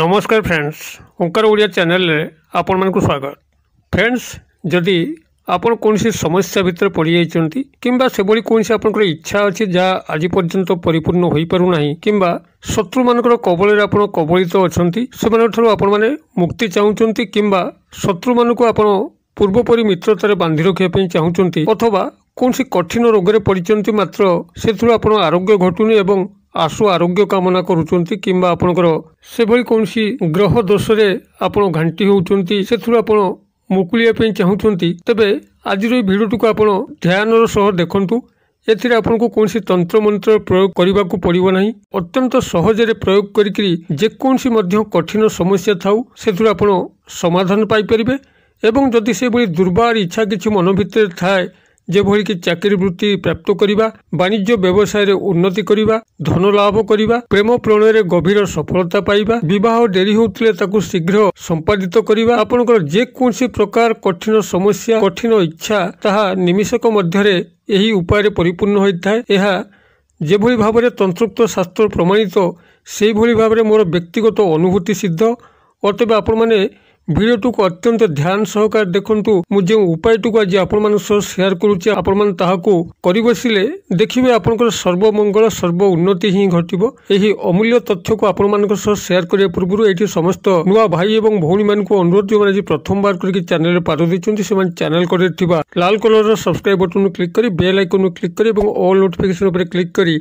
ନମସ୍କାର ଫ୍ରେଣ୍ଡସ୍ ଓଙ୍କାର ଓଡ଼ିଆ ଚ୍ୟାନେଲରେ ଆପଣମାନଙ୍କୁ ସ୍ୱାଗତ ଫ୍ରେଣ୍ଡସ୍ ଯଦି ଆପଣ କୌଣସି ସମସ୍ୟା ଭିତରେ ପଡ଼ିଯାଇଛନ୍ତି କିମ୍ବା ସେଭଳି କୌଣସି ଆପଣଙ୍କର ଇଚ୍ଛା ଅଛି ଯାହା ଆଜି ପର୍ଯ୍ୟନ୍ତ ପରିପୂର୍ଣ୍ଣ ହୋଇପାରୁନାହିଁ କିମ୍ବା ଶତ୍ରୁମାନଙ୍କର କବଳରେ ଆପଣ କବଳିତ ଅଛନ୍ତି ସେମାନଙ୍କଠାରୁ ଆପଣମାନେ ମୁକ୍ତି ଚାହୁଁଛନ୍ତି କିମ୍ବା ଶତ୍ରୁମାନଙ୍କୁ ଆପଣ ପୂର୍ବପରି ମିତ୍ରତାରେ ବାନ୍ଧି ରଖିବା ପାଇଁ ଚାହୁଁଛନ୍ତି ଅଥବା କୌଣସି କଠିନ ରୋଗରେ ପଡ଼ିଛନ୍ତି ମାତ୍ର ସେଥିରୁ ଆପଣ ଆରୋଗ୍ୟ ଘଟୁନି ଏବଂ ଆଶୁ ଆରୋଗ୍ୟ କାମନା କରୁଛନ୍ତି କିମ୍ବା ଆପଣଙ୍କର ସେଭଳି କୌଣସି ଗ୍ରହ ଦୋଷରେ ଆପଣ ଘାଣ୍ଟି ହେଉଛନ୍ତି ସେଥିରୁ ଆପଣ ମୁକୁଳିବା ପାଇଁ ଚାହୁଁଛନ୍ତି ତେବେ ଆଜିର ଏହି ଭିଡ଼ିଓଟିକୁ ଆପଣ ଧ୍ୟାନର ସହ ଦେଖନ୍ତୁ ଏଥିରେ ଆପଣଙ୍କୁ କୌଣସି ତନ୍ତ୍ରମନ୍ତ୍ର ପ୍ରୟୋଗ କରିବାକୁ ପଡ଼ିବ ନାହିଁ ଅତ୍ୟନ୍ତ ସହଜରେ ପ୍ରୟୋଗ କରିକିରି ଯେକୌଣସି ମଧ୍ୟ କଠିନ ସମସ୍ୟା ଥାଉ ସେଥିରୁ ଆପଣ ସମାଧାନ ପାଇପାରିବେ ଏବଂ ଯଦି ସେଭଳି ଦୁର୍ବାର ଇଚ୍ଛା କିଛି ମନ ଭିତରେ ଥାଏ ଯେଭଳିକି ଚାକିରି ବୃତ୍ତି ପ୍ରାପ୍ତ କରିବା ବାଣିଜ୍ୟ ବ୍ୟବସାୟରେ ଉନ୍ନତି କରିବା ଧନ ଲାଭ କରିବା ପ୍ରେମ ପ୍ରଣୟରେ ଗଭୀର ସଫଳତା ପାଇବା ବିବାହ ଡେରି ହେଉଥିଲେ ତାକୁ ଶୀଘ୍ର ସମ୍ପାଦିତ କରିବା ଆପଣଙ୍କର ଯେକୌଣସି ପ୍ରକାର କଠିନ ସମସ୍ୟା କଠିନ ଇଚ୍ଛା ତାହା ନିମିଷକ ମଧ୍ୟରେ ଏହି ଉପାୟରେ ପରିପୂର୍ଣ୍ଣ ହୋଇଥାଏ ଏହା ଯେଭଳି ଭାବରେ ତନ୍ତ୍ରୋକ୍ତ ଶାସ୍ତ୍ର ପ୍ରମାଣିତ ସେହିଭଳି ଭାବରେ ମୋର ବ୍ୟକ୍ତିଗତ ଅନୁଭୂତି ସିଦ୍ଧ ଅତଏବ ଆପଣମାନେ ভিডিওটুকু অত্যন্ত ধ্যান সহকারে দেখন্তু ମୁଁ ଯେଉଁ ଉପାୟଟିକୁ ଆଜି ଆପଣମାନଙ୍କ ସହ ସେୟାର କରୁଛି ଆପଣମାନେ ତାହାକୁ କରିବସିଲେ ଦେଖିବେ ଆପଣଙ୍କର ସର୍ବମଙ୍ଗଳ ସର୍ବ ଉନ୍ନତି ହିଁ ଘଟିବ ଏହି ଅମୂଲ୍ୟ ତଥ୍ୟକୁ ଆପଣମାନଙ୍କ ସହ ସେୟାର କରିବା ପୂର୍ବରୁ ଏଠି ସମସ୍ତ ନୂଆ ଭାଇ ଏବଂ ଭଉଣୀମାନଙ୍କୁ ଅନୁରୋଧ ଯେଉଁମାନେ ଆଜି ପ୍ରଥମବାର କରିକି ଚ୍ୟାନେଲରେ ପାଦ ଦେଇଛନ୍ତି ସେମାନେ ଚ୍ୟାନେଲ କରେ ଥିବା ଲାଲ କଲରର ସବସ୍କ୍ରାଇବ ବଟନକୁ କ୍ଲିକ୍ କରି ବେଲ୍ ଆଇକନକୁ କ୍ଲିକ୍ କରି ଏବଂ ଅଲ୍ ନୋଟିଫିକେସନ ଉପରେ କ୍ଲିକ୍ କରି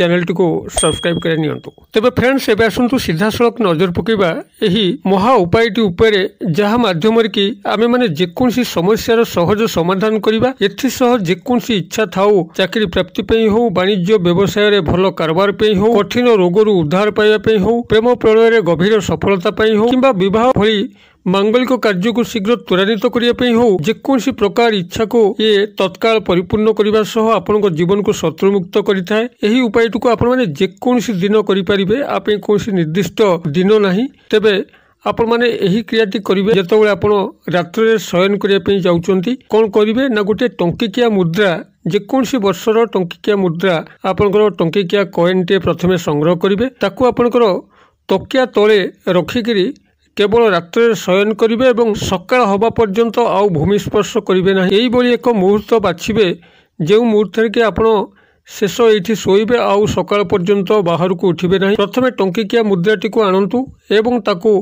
ଚ୍ୟାନେଲଟିକୁ ସବସ୍କ୍ରାଇବ୍ କରି ନିଅନ୍ତୁ ତେବେ ଫ୍ରେଣ୍ଡସ୍ ଏବେ ଆସନ୍ତୁ ସିଧାସଳଖ ନଜର ପକାଇବା ଏହି ମହା ଉପାୟଟି ଉପରେ ଯାହା ମାଧ୍ୟମରେ କି ଆମେମାନେ ଯେକୌଣସି ସମସ୍ୟାର ସହଜ ସମାଧାନ କରିବା ଏଥିସହ ଯେକୌଣସି ଇଚ୍ଛା ଥାଉ ଚାକିରି ପ୍ରାପ୍ତି ପାଇଁ ହେଉ ବାଣିଜ୍ୟ ବ୍ୟବସାୟରେ ଭଲ କାରବାର ପାଇଁ ହେଉ କଠିନ ରୋଗରୁ ଉଦ୍ଧାର ପାଇବା ପାଇଁ ହେଉ ପ୍ରେମ ପ୍ରଳୟରେ ଗଭୀର ସଫଳତା ପାଇଁ ହେଉ କିମ୍ବା ବିବାହ ଭଳି মাঙ্গলিক କାର୍ଯ୍ୟକୁ ଶୀଘ୍ର ତ୍ୱରାନ୍ୱିତ କରିବା ପାଇଁ ହେଉ ଯେକୌଣସି ପ୍ରକାର ଇଚ୍ଛାକୁ ଇଏ ତତ୍କାଳ ପରିପୂର୍ଣ୍ଣ କରିବା ସହ ଆପଣଙ୍କ ଜୀବନକୁ ଶତ୍ରୁମୁକ୍ତ କରିଥାଏ ଏହି ଉପାୟଟିକୁ ଆପଣମାନେ ଯେକୌଣସି ଦିନ କରିପାରିବେ ଆ ପାଇଁ କୌଣସି ନିର୍ଦ୍ଦିଷ୍ଟ ଦିନ ନାହିଁ ତେବେ ଆପଣମାନେ ଏହି କ୍ରିୟାଟି କରିବେ ଯେତେବେଳେ ଆପଣ ରାତ୍ରରେ ଶୟନ କରିବା ପାଇଁ ଯାଉଛନ୍ତି କ'ଣ କରିବେ ନା ଗୋଟିଏ ଟଙ୍କିକିଆ ମୁଦ୍ରା ଯେକୌଣସି ବର୍ଷର ଟଙ୍କିକିଆ ମୁଦ୍ରା ଆପଣଙ୍କର ଟଙ୍କିକିଆ କଏନ୍ଟିଏ ପ୍ରଥମେ ସଂଗ୍ରହ କରିବେ ତାକୁ ଆପଣଙ୍କର ତକିଆ ତଳେ ରଖିକିରି କେବଳ ରାତ୍ରରେ ଶୟନ କରିବେ ଏବଂ ସକାଳ ହେବା ପର୍ଯ୍ୟନ୍ତ ଆଉ ଭୂମି ସ୍ପର୍ଶ କରିବେ ନାହିଁ ଏହିଭଳି ଏକ ମୁହୂର୍ତ୍ତ ବାଛିବେ ଯେଉଁ ମୁହୂର୍ତ୍ତରେ କି ଆପଣ ଶେଷ ଏଇଠି ଶୋଇବେ ଆଉ ସକାଳ ପର୍ଯ୍ୟନ୍ତ ବାହାରକୁ ଉଠିବେ ନାହିଁ ପ୍ରଥମେ ଟଙ୍କିକିଆ ମୁଦ୍ରାଟିକୁ ଆଣନ୍ତୁ ଏବଂ ତାକୁ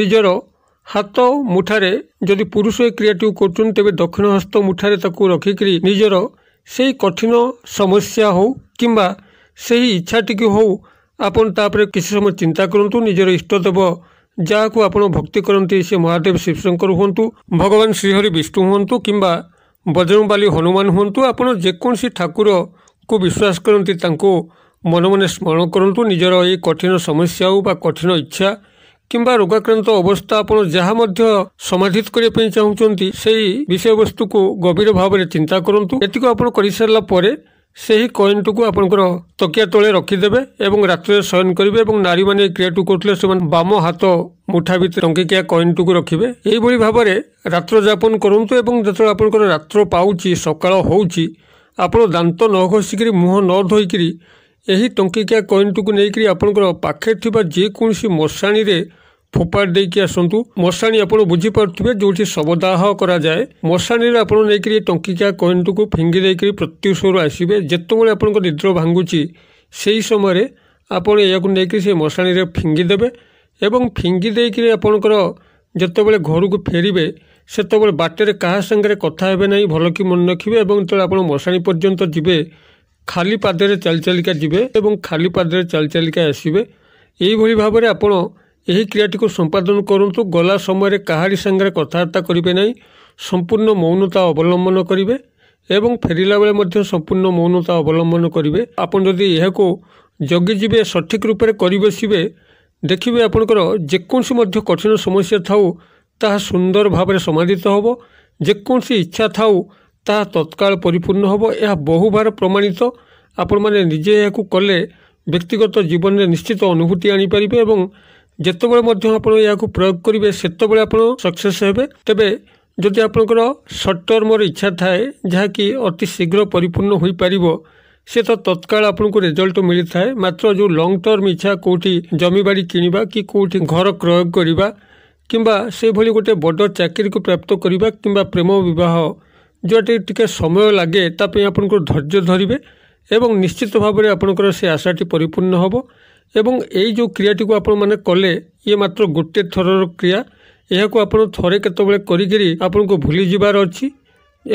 ନିଜର ହାତ ମୁଠାରେ ଯଦି ପୁରୁଷ ଏ କ୍ରିୟାଟିକୁ କରୁଛନ୍ତି ତେବେ ଦକ୍ଷିଣ ହସ୍ତ ମୁଠାରେ ତାକୁ ରଖିକରି ନିଜର ସେହି କଠିନ ସମସ୍ୟା ହେଉ କିମ୍ବା ସେହି ଇଚ୍ଛାଟିକୁ ହେଉ ଆପଣ ତାପରେ କିଛି ସମୟ ଚିନ୍ତା କରନ୍ତୁ ନିଜର ଇଷ୍ଟଦେବ ଯାହାକୁ ଆପଣ ଭକ୍ତି କରନ୍ତି ସେ ମହାଦେବ ଶିବଶଙ୍କର ହୁଅନ୍ତୁ ଭଗବାନ ଶ୍ରୀହରି ବିଷ୍ଣୁ ହୁଅନ୍ତୁ କିମ୍ବା ବଜରଙ୍ଗବାଲି ହନୁମାନ ହୁଅନ୍ତୁ ଆପଣ ଯେକୌଣସି ଠାକୁରକୁ ବିଶ୍ୱାସ କରନ୍ତି ତାଙ୍କୁ ମନେ ମନେ ସ୍ମରଣ କରନ୍ତୁ ନିଜର ଏହି କଠିନ ସମସ୍ୟା ହେଉ ବା କଠିନ ଇଚ୍ଛା କିମ୍ବା ରୋଗାକ୍ରାନ୍ତ ଅବସ୍ଥା ଆପଣ ଯାହା ମଧ୍ୟ ସମାଧିତ କରିବା ପାଇଁ ଚାହୁଁଛନ୍ତି ସେହି ବିଷୟବସ୍ତୁକୁ ଗଭୀର ଭାବରେ ଚିନ୍ତା କରନ୍ତୁ ଏତିକି ଆପଣ କରିସାରିଲା ପରେ ସେହି କଏନ୍ଟିକୁ ଆପଣଙ୍କର ତକିଆ ତଳେ ରଖିଦେବେ ଏବଂ ରାତ୍ରିରେ ଶୟନ କରିବେ ଏବଂ ନାରୀମାନେ କ୍ରିୟାଟୁ କରୁଥିଲେ ସେମାନେ ବାମ ହାତ ମୁଠା ଭିତରେ ଟଙ୍କିକିଆ କଏନ୍ଟିକୁ ରଖିବେ ଏହିଭଳି ଭାବରେ ରାତ୍ର ଯାପନ କରନ୍ତୁ ଏବଂ ଯେତେବେଳେ ଆପଣଙ୍କର ରାତ୍ର ପାଉଛି ସକାଳ ହେଉଛି ଆପଣ ଦାନ୍ତ ନ ଘଷିକିରି ମୁହଁ ନ ଧୋଇକିରି ଏହି ଟଙ୍କିକିଆ କଏନ୍ଟିକୁ ନେଇକରି ଆପଣଙ୍କର ପାଖରେ ଥିବା ଯେକୌଣସି ମଶାଣିରେ ଫୋପାଡ଼ି ଦେଇକି ଆସନ୍ତୁ ମଶାଣି ଆପଣ ବୁଝିପାରୁଥିବେ ଯେଉଁଠି ଶବଦାହ କରାଯାଏ ମଶାଣିରେ ଆପଣ ନେଇକରି ଟଙ୍କିକିଆ କଏନ୍ଟିକୁ ଫିଙ୍ଗି ଦେଇକରି ପ୍ରତ୍ୟୁଷରୁ ଆସିବେ ଯେତେବେଳେ ଆପଣଙ୍କ ନିଦ୍ର ଭାଙ୍ଗୁଛି ସେହି ସମୟରେ ଆପଣ ଏହାକୁ ନେଇକରି ସେ ମଶାଣିରେ ଫିଙ୍ଗିଦେବେ ଏବଂ ଫିଙ୍ଗି ଦେଇକରି ଆପଣଙ୍କର ଯେତେବେଳେ ଘରକୁ ଫେରିବେ ସେତେବେଳେ ବାଟରେ କାହା ସାଙ୍ଗରେ କଥା ହେବେ ନାହିଁ ଭଲ କି ମନେ ରଖିବେ ଏବଂ ଯେତେବେଳେ ଆପଣ ମଶାଣି ପର୍ଯ୍ୟନ୍ତ ଯିବେ ଖାଲି ପାଦରେ ଚାଲି ଚାଲିକା ଯିବେ ଏବଂ ଖାଲି ପାଦରେ ଚାଲି ଚାଲିକା ଆସିବେ ଏହିଭଳି ଭାବରେ ଆପଣ ଏହି କ୍ରିୟାଟିକୁ ସମ୍ପାଦନ କରନ୍ତୁ ଗଲା ସମୟରେ କାହାରି ସାଙ୍ଗରେ କଥାବାର୍ତ୍ତା କରିବେ ନାହିଁ ସମ୍ପୂର୍ଣ୍ଣ ମୌନତା ଅବଲମ୍ବନ କରିବେ ଏବଂ ଫେରିଲା ବେଳେ ମଧ୍ୟ ସମ୍ପୂର୍ଣ୍ଣ ମୌନତା ଅବଲମ୍ବନ କରିବେ ଆପଣ ଯଦି ଏହାକୁ ଜଗିଯିବେ ସଠିକ୍ ରୂପରେ କରିବସିବେ ଦେଖିବେ ଆପଣଙ୍କର ଯେକୌଣସି ମଧ୍ୟ କଠିନ ସମସ୍ୟା ଥାଉ ତାହା ସୁନ୍ଦର ଭାବରେ ସମାଧିତ ହେବ ଯେକୌଣସି ଇଚ୍ଛା ଥାଉ ତାହା ତତ୍କାଳ ପରିପୂର୍ଣ୍ଣ ହେବ ଏହା ବହୁବାର ପ୍ରମାଣିତ ଆପଣମାନେ ନିଜେ ଏହାକୁ କଲେ ବ୍ୟକ୍ତିଗତ ଜୀବନରେ ନିଶ୍ଚିତ ଅନୁଭୂତି ଆଣିପାରିବେ ଏବଂ ଯେତେବେଳେ ମଧ୍ୟ ଆପଣ ଏହାକୁ ପ୍ରୟୋଗ କରିବେ ସେତେବେଳେ ଆପଣ ସକ୍ସେସ୍ ହେବେ ତେବେ ଯଦି ଆପଣଙ୍କର ସର୍ଟ ଟର୍ମର ଇଚ୍ଛା ଥାଏ ଯାହାକି ଅତି ଶୀଘ୍ର ପରିପୂର୍ଣ୍ଣ ହୋଇପାରିବ ସେ ତ ତତ୍କାଳ ଆପଣଙ୍କୁ ରେଜଲ୍ଟ ମିଳିଥାଏ ମାତ୍ର ଯେଉଁ ଲଙ୍ଗ ଟର୍ମ ଇଚ୍ଛା କେଉଁଠି ଜମିବାଡ଼ି କିଣିବା କି କେଉଁଠି ଘର କ୍ରୟ କରିବା କିମ୍ବା ସେଭଳି ଗୋଟେ ବଡ଼ ଚାକିରିକୁ ପ୍ରାପ୍ତ କରିବା କିମ୍ବା ପ୍ରେମ ବିବାହ ଯେଉଁଟି ଟିକେ ସମୟ ଲାଗେ ତା ପାଇଁ ଆପଣଙ୍କର ଧୈର୍ଯ୍ୟ ଧରିବେ ଏବଂ ନିଶ୍ଚିତ ଭାବରେ ଆପଣଙ୍କର ସେ ଆଶାଟି ପରିପୂର୍ଣ୍ଣ ହେବ ଏବଂ ଏଇ ଯେଉଁ କ୍ରିୟାଟିକୁ ଆପଣମାନେ କଲେ ଇଏ ମାତ୍ର ଗୋଟିଏ ଥରର କ୍ରିୟା ଏହାକୁ ଆପଣ ଥରେ କେତେବେଳେ କରିକିରି ଆପଣଙ୍କୁ ଭୁଲିଯିବାର ଅଛି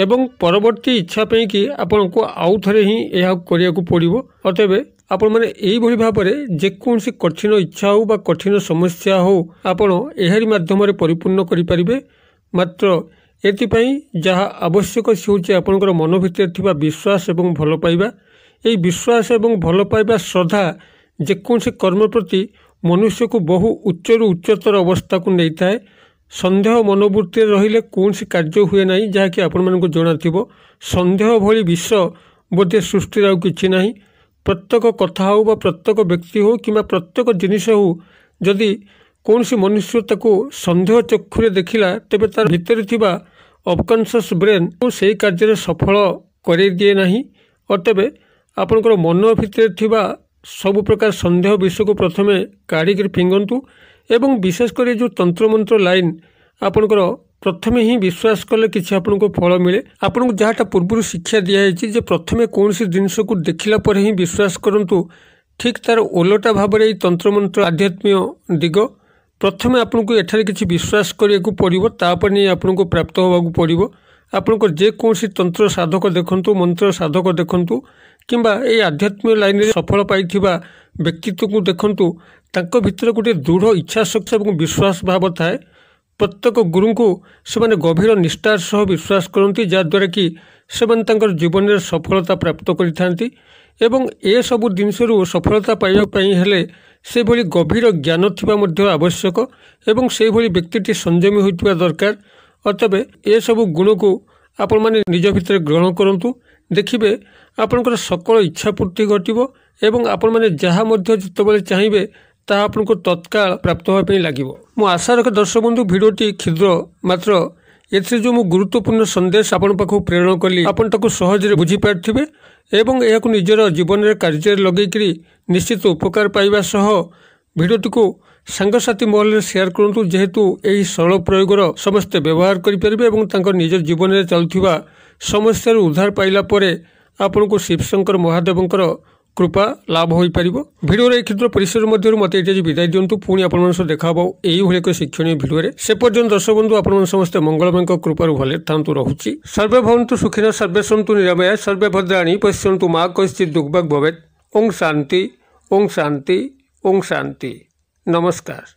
ଏବଂ ପରବର୍ତ୍ତୀ ଇଚ୍ଛା ପାଇଁକି ଆପଣଙ୍କୁ ଆଉ ଥରେ ହିଁ ଏହାକୁ କରିବାକୁ ପଡ଼ିବ ଅତେବେ ଆପଣମାନେ ଏହିଭଳି ଭାବରେ ଯେକୌଣସି କଠିନ ଇଚ୍ଛା ହେଉ ବା କଠିନ ସମସ୍ୟା ହେଉ ଆପଣ ଏହାରି ମାଧ୍ୟମରେ ପରିପୂର୍ଣ୍ଣ କରିପାରିବେ ମାତ୍ର ଏଥିପାଇଁ ଯାହା ଆବଶ୍ୟକ ସେ ହେଉଛି ଆପଣଙ୍କର ମନ ଭିତରେ ଥିବା ବିଶ୍ୱାସ ଏବଂ ଭଲ ପାଇବା ଏହି ବିଶ୍ୱାସ ଏବଂ ଭଲ ପାଇବା ଶ୍ରଦ୍ଧା ଯେକୌଣସି କର୍ମ ପ୍ରତି ମନୁଷ୍ୟକୁ ବହୁ ଉଚ୍ଚରୁ ଉଚ୍ଚତର ଅବସ୍ଥାକୁ ନେଇଥାଏ ସନ୍ଦେହ ମନୋବୃତ୍ତିରେ ରହିଲେ କୌଣସି କାର୍ଯ୍ୟ ହୁଏ ନାହିଁ ଯାହାକି ଆପଣମାନଙ୍କୁ ଜଣାଥିବ ସନ୍ଦେହ ଭଳି ବିଷ ବୋଧେ ସୃଷ୍ଟିରେ ଆଉ କିଛି ନାହିଁ ପ୍ରତ୍ୟେକ କଥା ହେଉ ବା ପ୍ରତ୍ୟେକ ବ୍ୟକ୍ତି ହେଉ କିମ୍ବା ପ୍ରତ୍ୟେକ ଜିନିଷ ହେଉ ଯଦି କୌଣସି ମନୁଷ୍ୟ ତାକୁ ସନ୍ଦେହ ଚକ୍ଷୁରେ ଦେଖିଲା ତେବେ ତା'ର ଭିତରେ ଥିବା ଅବକନସିୟସ୍ ବ୍ରେନ୍ ସେହି କାର୍ଯ୍ୟରେ ସଫଳ କରାଇ ଦିଏ ନାହିଁ ଓ ତେବେ ଆପଣଙ୍କର ମନ ଭିତରେ ଥିବା ସବୁ ପ୍ରକାର ସନ୍ଦେହ ବିଷୟକୁ ପ୍ରଥମେ କାଢ଼ିକିରି ଫିଙ୍ଗନ୍ତୁ ଏବଂ ବିଶେଷ କରି ଯେଉଁ ତନ୍ତ୍ରମନ୍ତ୍ର ଲାଇନ୍ ଆପଣଙ୍କର ପ୍ରଥମେ ହିଁ ବିଶ୍ୱାସ କଲେ କିଛି ଆପଣଙ୍କୁ ଫଳ ମିଳେ ଆପଣଙ୍କୁ ଯାହାଟା ପୂର୍ବରୁ ଶିକ୍ଷା ଦିଆଯାଇଛି ଯେ ପ୍ରଥମେ କୌଣସି ଜିନିଷକୁ ଦେଖିଲା ପରେ ହିଁ ବିଶ୍ୱାସ କରନ୍ତୁ ଠିକ୍ ତା'ର ଓଲଟା ଭାବରେ ଏଇ ତନ୍ତ୍ରମନ୍ତ୍ର ଆଧ୍ୟାତ୍ମୀୟ ଦିଗ ପ୍ରଥମେ ଆପଣଙ୍କୁ ଏଠାରେ କିଛି ବିଶ୍ୱାସ କରିବାକୁ ପଡ଼ିବ ତାପରେ ନେଇ ଆପଣଙ୍କୁ ପ୍ରାପ୍ତ ହେବାକୁ ପଡ଼ିବ ଆପଣଙ୍କର ଯେକୌଣସି ତନ୍ତ୍ର ସାଧକ ଦେଖନ୍ତୁ ମନ୍ତ୍ର ସାଧକ ଦେଖନ୍ତୁ କିମ୍ବା ଏହି ଆଧ୍ୟାତ୍ମିକ ଲାଇନରେ ସଫଳ ପାଇଥିବା ବ୍ୟକ୍ତିତ୍ୱକୁ ଦେଖନ୍ତୁ ତାଙ୍କ ଭିତରେ ଗୋଟିଏ ଦୃଢ଼ ଇଚ୍ଛାଶକ୍ତି ଏବଂ ବିଶ୍ୱାସ ଭାବ ଥାଏ ପ୍ରତ୍ୟେକ ଗୁରୁଙ୍କୁ ସେମାନେ ଗଭୀର ନିଷ୍ଠାର ସହ ବିଶ୍ୱାସ କରନ୍ତି ଯାହାଦ୍ୱାରା କି ସେମାନେ ତାଙ୍କର ଜୀବନରେ ସଫଳତା ପ୍ରାପ୍ତ କରିଥାନ୍ତି ଏବଂ ଏସବୁ ଜିନିଷରୁ ସଫଳତା ପାଇବା ପାଇଁ ହେଲେ ସେଭଳି ଗଭୀର ଜ୍ଞାନ ଥିବା ମଧ୍ୟ ଆବଶ୍ୟକ ଏବଂ ସେହିଭଳି ବ୍ୟକ୍ତିଟି ସଂଯମୀ ହୋଇଥିବା ଦରକାର ଅତବେ ଏସବୁ ଗୁଣକୁ ଆପଣମାନେ ନିଜ ଭିତରେ ଗ୍ରହଣ କରନ୍ତୁ ଦେଖିବେ ଆପଣଙ୍କର ସକଳ ଇଚ୍ଛାପୂର୍ତ୍ତି ଘଟିବ ଏବଂ ଆପଣମାନେ ଯାହା ମଧ୍ୟ ଯେତେବେଳେ ଚାହିଁବେ ତାହା ଆପଣଙ୍କୁ ତତ୍କାଳ ପ୍ରାପ୍ତ ହେବା ପାଇଁ ଲାଗିବ ମୁଁ ଆଶା ରଖେ ଦର୍ଶକ ବନ୍ଧୁ ଭିଡ଼ିଓଟି କ୍ଷୁଦ୍ର ମାତ୍ର ଏଥିରେ ଯେଉଁ ମୁଁ ଗୁରୁତ୍ୱପୂର୍ଣ୍ଣ ସନ୍ଦେଶ ଆପଣଙ୍କ ପାଖକୁ ପ୍ରେରଣ କଲି ଆପଣ ତାକୁ ସହଜରେ ବୁଝିପାରିଥିବେ ଏବଂ ଏହାକୁ ନିଜର ଜୀବନରେ କାର୍ଯ୍ୟରେ ଲଗାଇକରି ନିଶ୍ଚିତ ଉପକାର ପାଇବା ସହ ଭିଡ଼ିଓଟିକୁ ସାଙ୍ଗସାଥୀ ମହଲରେ ସେୟାର କରନ୍ତୁ ଯେହେତୁ ଏହି ସରଳ ପ୍ରୟୋଗର ସମସ୍ତେ ବ୍ୟବହାର କରିପାରିବେ ଏବଂ ତାଙ୍କ ନିଜ ଜୀବନରେ ଚାଲୁଥିବା ସମସ୍ୟାରୁ ଉଦ୍ଧାର ପାଇଲା ପରେ ଆପଣଙ୍କୁ ଶିବଶଙ୍କର ମହାଦେବଙ୍କର କୃପା ଲାଭ ହୋଇପାରିବ ଭିଡ଼ିଓର ଏହି କ୍ଷୁଦ୍ର ପରିସର ମଧ୍ୟରୁ ମୋତେ ଏଇଟା ବିଦାୟ ଦିଅନ୍ତୁ ପୁଣି ଆପଣମାନଙ୍କ ସହ ଦେଖା ହେବ ଏଇଭଳି ଏକ ଶିକ୍ଷଣୀୟ ଭିଡ଼ିଓରେ ସେ ପର୍ଯ୍ୟନ୍ତ ଦର୍ଶକ ବନ୍ଧୁ ଆପଣମାନେ ସମସ୍ତେ ମଙ୍ଗଳମାଙ୍କ କୃପାରୁ ଭଲରେ ଥାନ୍ତୁ ରହୁଛି ସର୍ବେ ଭବନ୍ତୁ ସୁଖିନ ସର୍ବେ ସନ୍ତୁ ନିରାମୟ ସର୍ବେ ଭଦ୍ରାଣୀ ପଶ୍ୟନ୍ତୁ ମା କଶ୍ଚିତ୍ ଦୁଃଖବାଗ ଭବେତ୍ ଓଂ ଶାନ୍ତି ଓଂ ଶାନ୍ତି ଓଂ ଶାନ୍ତି নমস্কার